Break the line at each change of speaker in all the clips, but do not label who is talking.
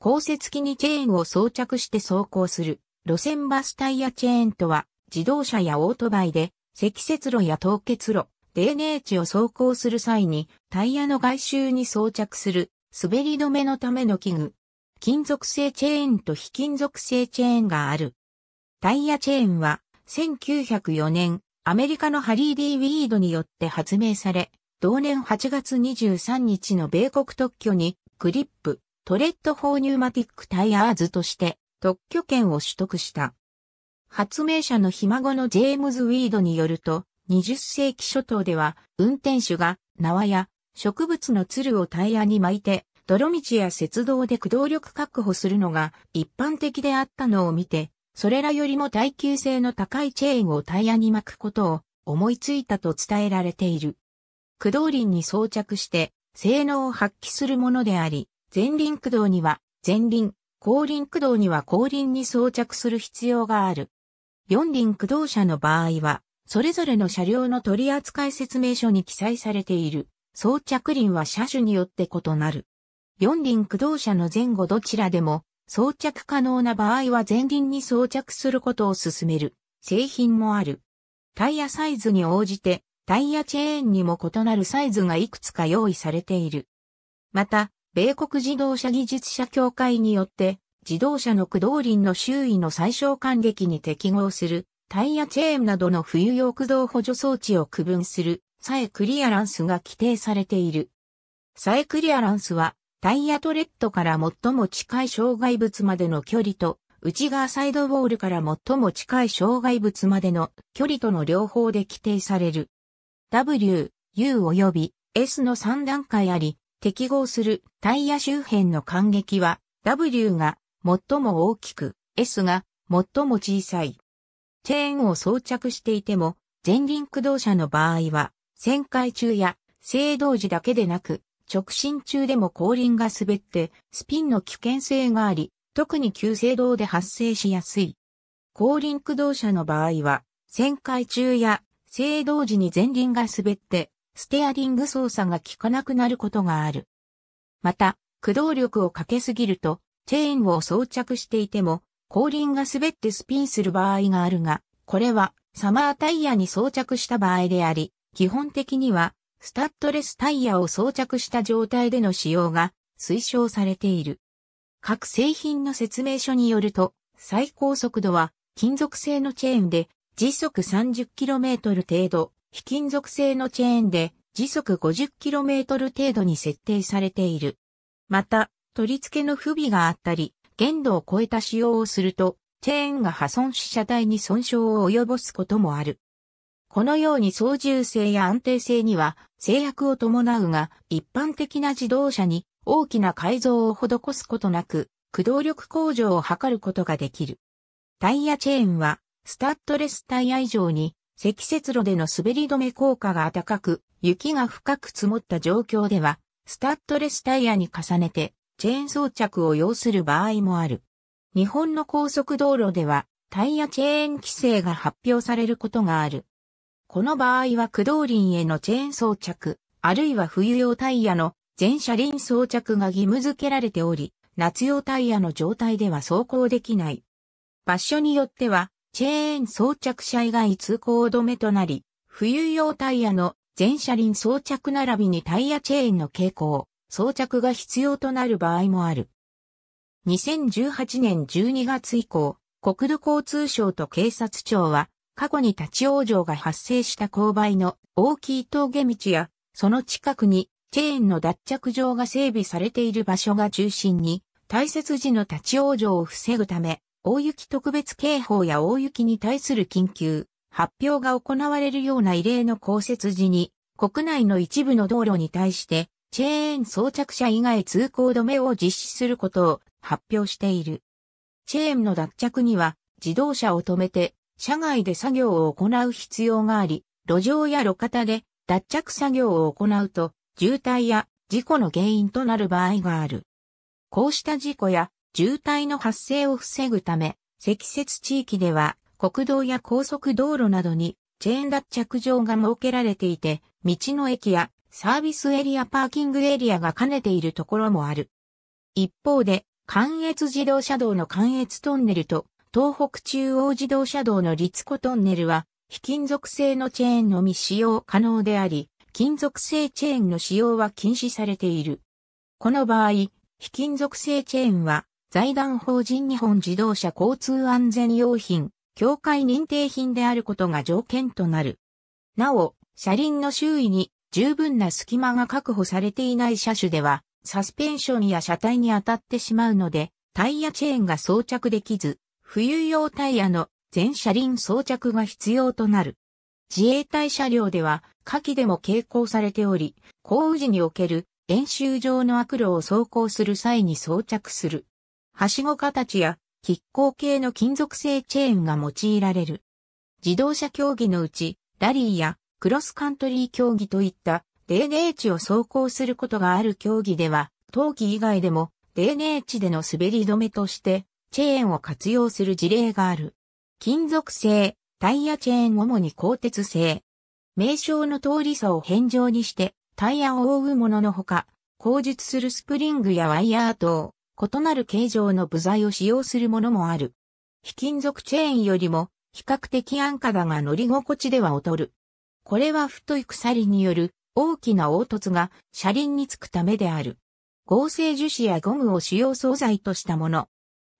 降雪機にチェーンを装着して走行する路線バスタイヤチェーンとは自動車やオートバイで積雪路や凍結路、泥泥地を走行する際にタイヤの外周に装着する滑り止めのための器具。金属製チェーンと非金属製チェーンがある。タイヤチェーンは1904年アメリカのハリー・ディ・ウィードによって発明され、同年8月23日の米国特許にクリップ、トレッドフォーニューマティックタイヤーズとして特許権を取得した。発明者のひ孫のジェームズ・ウィードによると、20世紀初頭では、運転手が縄や植物の鶴をタイヤに巻いて、泥道や雪道で駆動力確保するのが一般的であったのを見て、それらよりも耐久性の高いチェーンをタイヤに巻くことを思いついたと伝えられている。駆動輪に装着して性能を発揮するものであり、前輪駆動には前輪、後輪駆動には後輪に装着する必要がある。四輪駆動車の場合は、それぞれの車両の取扱説明書に記載されている装着輪は車種によって異なる。四輪駆動車の前後どちらでも装着可能な場合は前輪に装着することを勧める製品もある。タイヤサイズに応じてタイヤチェーンにも異なるサイズがいくつか用意されている。また、米国自動車技術者協会によって、自動車の駆動輪の周囲の最小間隙に適合する、タイヤチェーンなどの冬用駆動補助装置を区分する、さえクリアランスが規定されている。さえクリアランスは、タイヤトレッドから最も近い障害物までの距離と、内側サイドウォールから最も近い障害物までの距離との両方で規定される。W、U 及び S の3段階あり、適合するタイヤ周辺の間隙は W が最も大きく S が最も小さい。チェーンを装着していても前輪駆動車の場合は旋回中や制動時だけでなく直進中でも後輪が滑ってスピンの危険性があり特に急制動で発生しやすい。後輪駆動車の場合は旋回中や制動時に前輪が滑ってステアリング操作が効かなくなることがある。また、駆動力をかけすぎると、チェーンを装着していても、後輪が滑ってスピンする場合があるが、これはサマータイヤに装着した場合であり、基本的にはスタッドレスタイヤを装着した状態での使用が推奨されている。各製品の説明書によると、最高速度は金属製のチェーンで時速 30km 程度非金属製のチェーンで時速 50km 程度に設定されている。また、取り付けの不備があったり、限度を超えた使用をすると、チェーンが破損し車体に損傷を及ぼすこともある。このように操縦性や安定性には制約を伴うが、一般的な自動車に大きな改造を施すことなく、駆動力向上を図ることができる。タイヤチェーンは、スタッドレスタイヤ以上に積雪路での滑り止め効果が高く、雪が深く積もった状況では、スタッドレスタイヤに重ねて、チェーン装着を要する場合もある。日本の高速道路では、タイヤチェーン規制が発表されることがある。この場合は駆動輪へのチェーン装着、あるいは冬用タイヤの全車輪装着が義務付けられており、夏用タイヤの状態では走行できない。場所によっては、チェーン装着車以外通行止めとなり、冬用タイヤの全車輪装着並びにタイヤチェーンの傾向、装着が必要となる場合もある。2018年12月以降、国土交通省と警察庁は、過去に立ち往生が発生した勾配の大きい峠道や、その近くにチェーンの脱着場が整備されている場所が中心に、大雪時の立ち往生を防ぐため、大雪特別警報や大雪に対する緊急、発表が行われるような異例の降雪時に、国内の一部の道路に対して、チェーン装着車以外通行止めを実施することを発表している。チェーンの脱着には、自動車を止めて、車外で作業を行う必要があり、路上や路肩で脱着作業を行うと、渋滞や事故の原因となる場合がある。こうした事故や渋滞の発生を防ぐため、積雪地域では国道や高速道路などにチェーン脱着場が設けられていて、道の駅やサービスエリアパーキングエリアが兼ねているところもある。一方で、関越自動車道の関越トンネルと東北中央自動車道の立子トンネルは、非金属製のチェーンのみ使用可能であり、金属製チェーンの使用は禁止されている。この場合、非金属製チェーンは財団法人日本自動車交通安全用品、協会認定品であることが条件となる。なお、車輪の周囲に十分な隙間が確保されていない車種では、サスペンションや車体に当たってしまうので、タイヤチェーンが装着できず、冬用タイヤの全車輪装着が必要となる。自衛隊車両では、下記でも携行されており、降雨時における演習場の悪路を走行する際に装着する。はしご形や、亀甲系の金属製チェーンが用いられる。自動車競技のうち、ラリーやクロスカントリー競技といったデーネー地を走行することがある競技では、冬季以外でもデーネー地での滑り止めとしてチェーンを活用する事例がある。金属製、タイヤチェーン主に鋼鉄製。名称の通り差を変上にしてタイヤを覆うもののほか、工述するスプリングやワイヤー等、異なる形状の部材を使用するものもある。非金属チェーンよりも比較的安価だが乗り心地では劣る。これは太い鎖による大きな凹凸が車輪につくためである。合成樹脂やゴムを主要素材としたもの。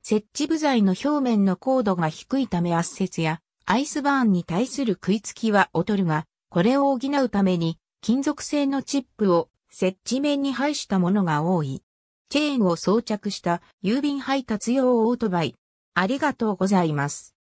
設置部材の表面の高度が低いため圧接やアイスバーンに対する食いつきは劣るが、これを補うために金属製のチップを設置面に配したものが多い。チェーンを装着した郵便配達用オートバイ。ありがとうございます。